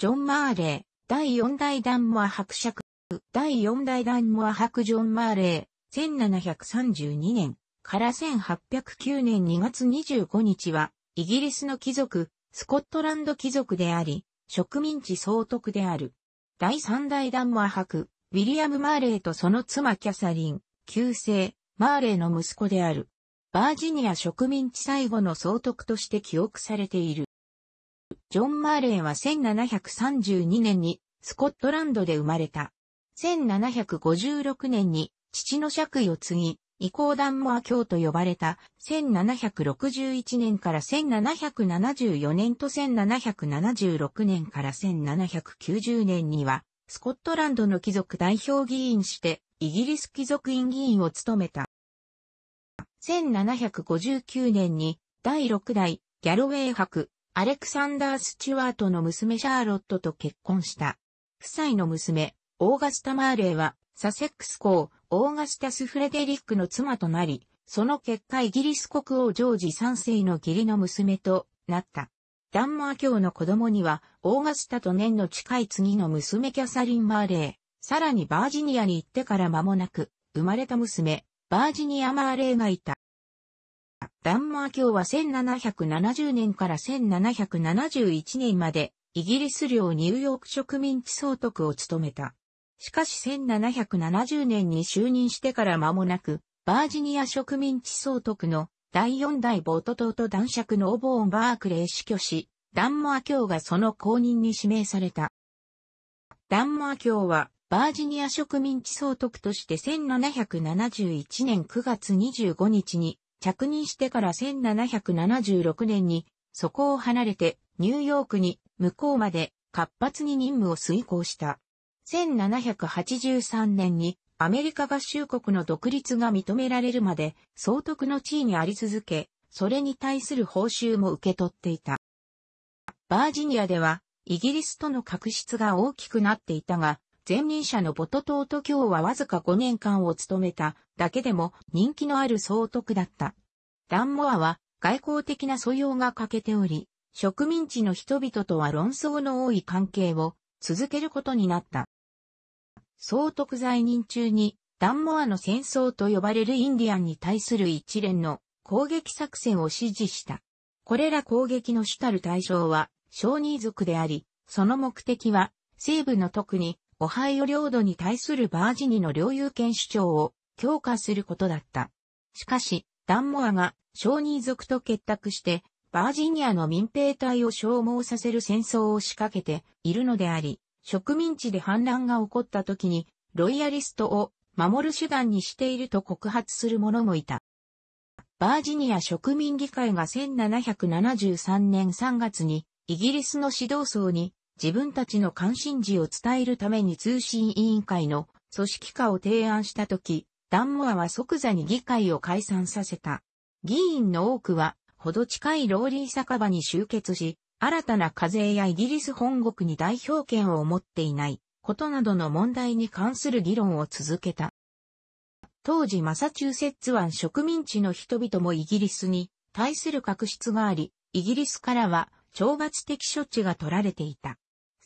ジョン・マーレー、第四代ダンモア伯爵、第四代ダンモア伯ジョン・マーレー、1732年から1809年2月25日は、イギリスの貴族、スコットランド貴族であり、植民地総督である。第三代ダンモア伯、ウィリアム・マーレーとその妻キャサリン、旧姓、マーレーの息子である。バージニア植民地最後の総督として記憶されている。ジョン・マーレーは1732年にスコットランドで生まれた。1756年に父の爵位を継ぎ、移行団モア教と呼ばれた1761年から1774年と1776年から1790年には、スコットランドの貴族代表議員してイギリス貴族院議員を務めた。1759年に第6代ギャロウェイ博アレクサンダー・スチュワートの娘シャーロットと結婚した。夫妻の娘、オーガスタ・マーレーは、サセックス公、オーガスタス・フレデリックの妻となり、その結果イギリス国王ジョージ3世の義理の娘となった。ダンマー教の子供には、オーガスタと年の近い次の娘キャサリン・マーレー、さらにバージニアに行ってから間もなく、生まれた娘、バージニア・マーレーがいた。ダンマー卿は1770年から1771年までイギリス領ニューヨーク植民地総督を務めた。しかし1770年に就任してから間もなく、バージニア植民地総督の第四代ボート党と男爵のオボーン・バークレー死去し、ダンモア卿がその後任に指名された。ダンモア卿はバージニア植民地総督として1771年9月25日に着任してから1776年に、そこを離れてニューヨークに向こうまで活発に任務を遂行した。1783年にアメリカ合衆国の独立が認められるまで総督の地位にあり続け、それに対する報酬も受け取っていた。バージニアではイギリスとの確執が大きくなっていたが、前任者のボトトート教はわずか5年間を務めただけでも人気のある総督だった。ダンモアは外交的な素養が欠けており、植民地の人々とは論争の多い関係を続けることになった。総督在任中にダンモアの戦争と呼ばれるインディアンに対する一連の攻撃作戦を指示した。これら攻撃の主たる対象は少人族であり、その目的は西部の特にオハイオ領土に対するバージニの領有権主張を強化することだった。しかし、ダンモアが小ニー族と結託して、バージニアの民兵隊を消耗させる戦争を仕掛けているのであり、植民地で反乱が起こった時に、ロイヤリストを守る手段にしていると告発する者もいた。バージニア植民議会が1773年3月にイギリスの指導層に自分たちの関心事を伝えるために通信委員会の組織化を提案したとき、ダンモアは即座に議会を解散させた。議員の多くは、ほど近いローリー酒場に集結し、新たな課税やイギリス本国に代表権を持っていないことなどの問題に関する議論を続けた。当時マサチューセッツ湾植民地の人々もイギリスに対する確執があり、イギリスからは懲罰的処置が取られていた。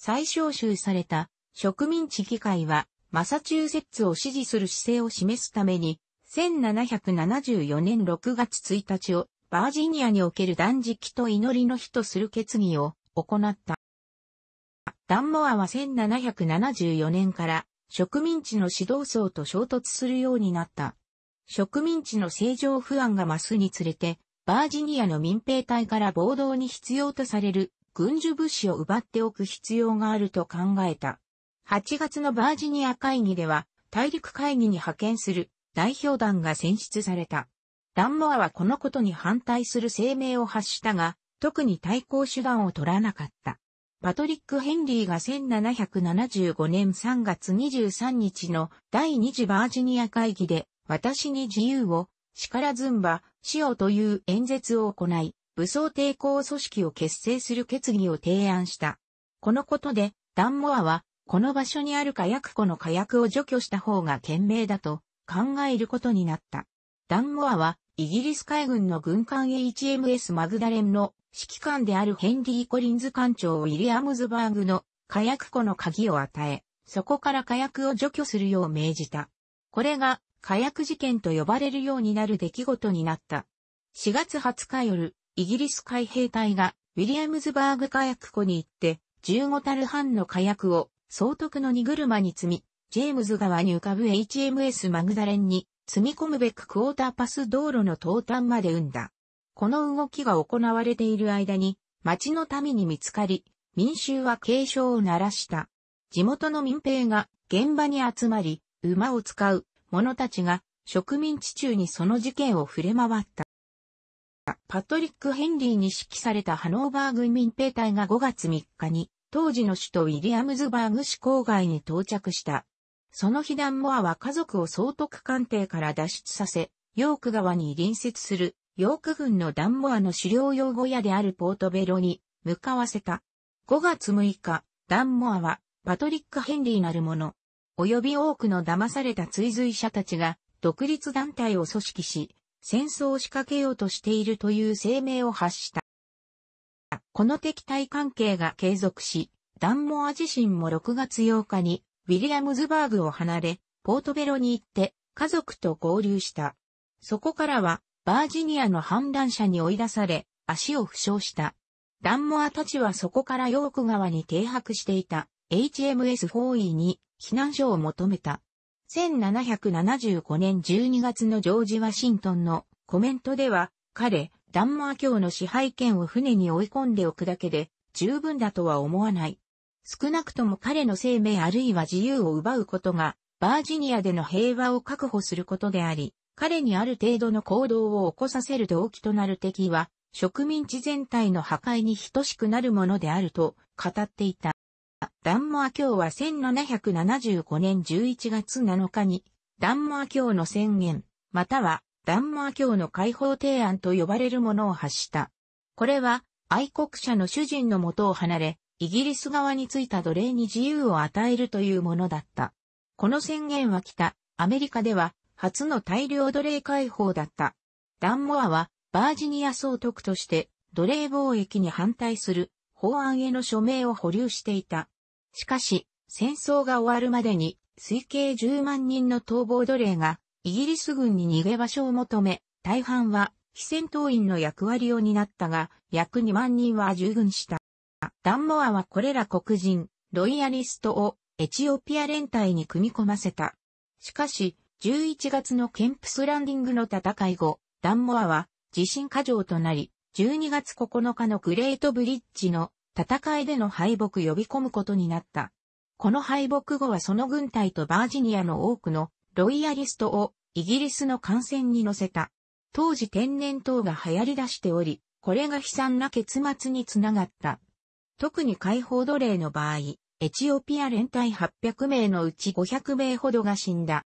再招集された植民地議会はマサチューセッツを支持する姿勢を示すために1774年6月1日をバージニアにおける断食と祈りの日とする決議を行った。ダンモアは1774年から植民地の指導層と衝突するようになった。植民地の政情不安が増すにつれて、バージニアの民兵隊から暴動に必要とされる軍需物資を奪っておく必要があると考えた。8月のバージニア会議では、大陸会議に派遣する代表団が選出された。ランモアはこのことに反対する声明を発したが、特に対抗手段を取らなかった。パトリック・ヘンリーが1775年3月23日の第2次バージニア会議で、私に自由を、叱らずんば、しようという演説を行い、武装抵抗組織を結成する決議を提案した。このことで、ダンモアは、この場所にある火薬庫の火薬を除去した方が賢明だと考えることになった。ダンモアは、イギリス海軍の軍艦 HMS マグダレンの指揮官であるヘンリー・コリンズ艦長をウィリアムズバーグの火薬庫の鍵を与え、そこから火薬を除去するよう命じた。これが火薬事件と呼ばれるようになる出来事になった。4月20日夜、イギリス海兵隊がウィリアムズバーグ火薬庫に行って15たる半の火薬を総督の荷車に積み、ジェームズ川に浮かぶ HMS マグダレンに積み込むべくクォーターパス道路の東端まで生んだ。この動きが行われている間に町の民に見つかり、民衆は警鐘を鳴らした。地元の民兵が現場に集まり、馬を使う者たちが植民地中にその事件を触れ回った。パトリック・ヘンリーに指揮されたハノーバー軍民兵隊が5月3日に、当時の首都ウィリアムズバーグ市郊外に到着した。その被弾モアは家族を総督官邸から脱出させ、ヨーク川に隣接する、ヨーク軍のダンモアの狩猟用小屋であるポートベロに向かわせた。5月6日、ダンモアは、パトリック・ヘンリーなる者、及び多くの騙された追随者たちが、独立団体を組織し、戦争を仕掛けようとしているという声明を発した。この敵対関係が継続し、ダンモア自身も6月8日にウィリアムズバーグを離れ、ポートベロに行って家族と合流した。そこからはバージニアの反乱者に追い出され、足を負傷した。ダンモアたちはそこからヨーク川に停泊していた HMS 4 e に避難所を求めた。1775年12月のジョージ・ワシントンのコメントでは、彼、ダンマー教の支配権を船に追い込んでおくだけで、十分だとは思わない。少なくとも彼の生命あるいは自由を奪うことが、バージニアでの平和を確保することであり、彼にある程度の行動を起こさせる動機となる敵は、植民地全体の破壊に等しくなるものであると語っていた。ダンモア教は1775年11月7日に、ダンモア教の宣言、またはダンモア教の解放提案と呼ばれるものを発した。これは、愛国者の主人のもとを離れ、イギリス側についた奴隷に自由を与えるというものだった。この宣言は北、アメリカでは、初の大量奴隷解放だった。ダンモアは、バージニア総督として、奴隷貿易に反対する法案への署名を保留していた。しかし、戦争が終わるまでに、推計10万人の逃亡奴隷が、イギリス軍に逃げ場所を求め、大半は、非戦闘員の役割を担ったが、約2万人は従軍した。ダンモアはこれら黒人、ロイヤリストをエチオピア連隊に組み込ませた。しかし、11月のケンプスランディングの戦い後、ダンモアは地震過剰となり、12月9日のグレートブリッジの戦いでの敗北呼び込むことになった。この敗北後はその軍隊とバージニアの多くのロイヤリストをイギリスの艦船に乗せた。当時天然痘が流行り出しており、これが悲惨な結末につながった。特に解放奴隷の場合、エチオピア連隊800名のうち500名ほどが死んだ。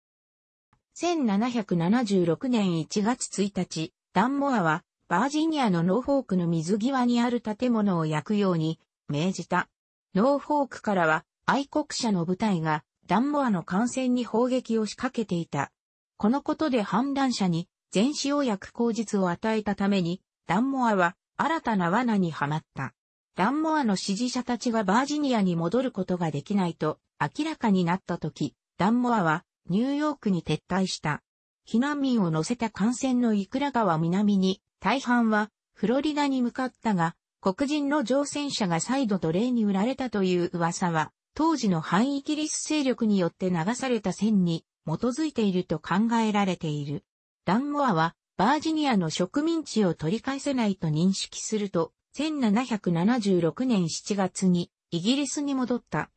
1776年1月1日、ダンモアはバージニアのノーフォークの水際にある建物を焼くように命じた。ノーフォークからは愛国者の部隊がダンモアの艦船に砲撃を仕掛けていた。このことで反乱者に全死を焼く口実を与えたために、ダンモアは新たな罠にはまった。ダンモアの支持者たちがバージニアに戻ることができないと明らかになった時、ダンモアはニューヨークに撤退した。避難民を乗せた艦船のイクラ川南に大半はフロリダに向かったが、黒人の乗船者が再度奴隷に売られたという噂は、当時の反イギリス勢力によって流された線に基づいていると考えられている。ダンモアは、バージニアの植民地を取り返せないと認識すると、1776年7月にイギリスに戻った。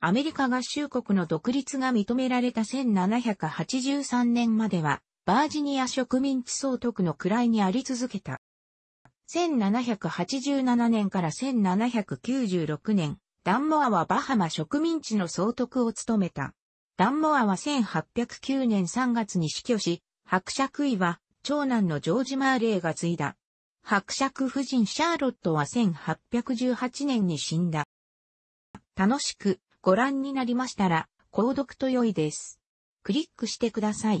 アメリカ合衆国の独立が認められた1783年までは、バージニア植民地総督の位にあり続けた。1787年から1796年、ダンモアはバハマ植民地の総督を務めた。ダンモアは1809年3月に死去し、伯爵位は長男のジョージ・マーレーが継いだ。伯爵夫人シャーロットは1818年に死んだ。楽しくご覧になりましたら、購読と良いです。クリックしてください。